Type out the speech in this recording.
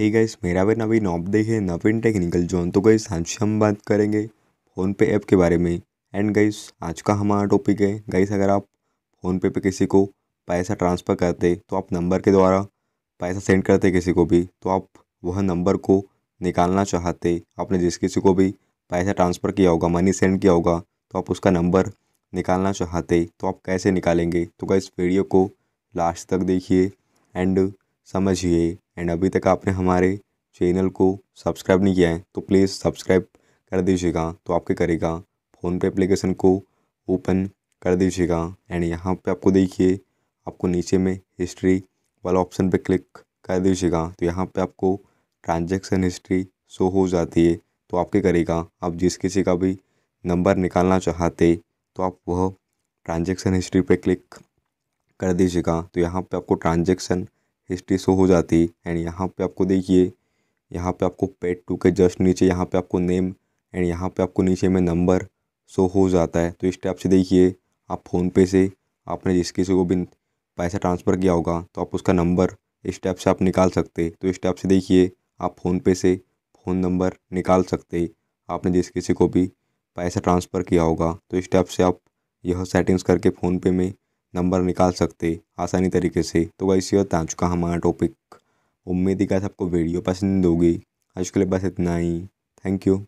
hey guys मेरा भी नवीन आप देखे नवीन टेक्निकल जोन तो गाइस आज हम बात करेंगे फ़ोन पे ऐप के बारे में एंड गाइस आज का हमारा टॉपिक है गाइस अगर आप फ़ोन पे पे किसी को पैसा ट्रांसफ़र करते तो आप नंबर के द्वारा पैसा सेंड करते किसी को भी तो आप वह नंबर को निकालना चाहते आपने जिस किसी को भी पैसा ट्रांसफ़र किया होगा मनी सेंड किया होगा तो आप उसका नंबर निकालना चाहते तो आप कैसे निकालेंगे तो गाइस वीडियो को लास्ट तक देखिए एंड समझिए एंड अभी तक आपने हमारे चैनल को सब्सक्राइब नहीं किया है तो प्लीज़ सब्सक्राइब कर दीजिएगा तो आपके करेगा फ़ोन पे एप्लीकेशन को ओपन कर दीजिएगा एंड यहाँ पे आपको देखिए आपको नीचे में हिस्ट्री वाला ऑप्शन पे क्लिक कर दीजिएगा तो यहाँ पे आपको ट्रांजैक्शन हिस्ट्री शो हो जाती है तो आपके करेगा आप जिस किसी का भी नंबर निकालना चाहते तो आप वह ट्रांजेक्शन हिस्ट्री पर क्लिक कर दीजिएगा तो यहाँ पर आपको ट्रांजेक्शन हिस्ट्री शो हो जाती एंड यहाँ पे आपको देखिए यहाँ पे आपको पेड टू के जस्ट नीचे यहाँ पे आपको नेम एंड यहाँ पे आपको नीचे में नंबर शो हो जाता है तो इस टाइप से देखिए आप फ़ोनपे से आपने जिस किसी को भी पैसा ट्रांसफ़र किया होगा तो आप उसका नंबर इस टाइप से आप निकाल सकते तो इस टाइप से देखिए आप फ़ोनपे से फ़ोन नंबर निकाल सकते आपने जिस किसी को भी पैसा ट्रांसफ़र किया होगा तो इस टाइप से आप यह सेटिंग्स करके फ़ोनपे में नंबर निकाल सकते आसानी तरीके से तो वैसे ही होता चुका हमारा टॉपिक उम्मीद ही क्या आपको वीडियो पसंद होगी आज के लिए बस इतना ही थैंक यू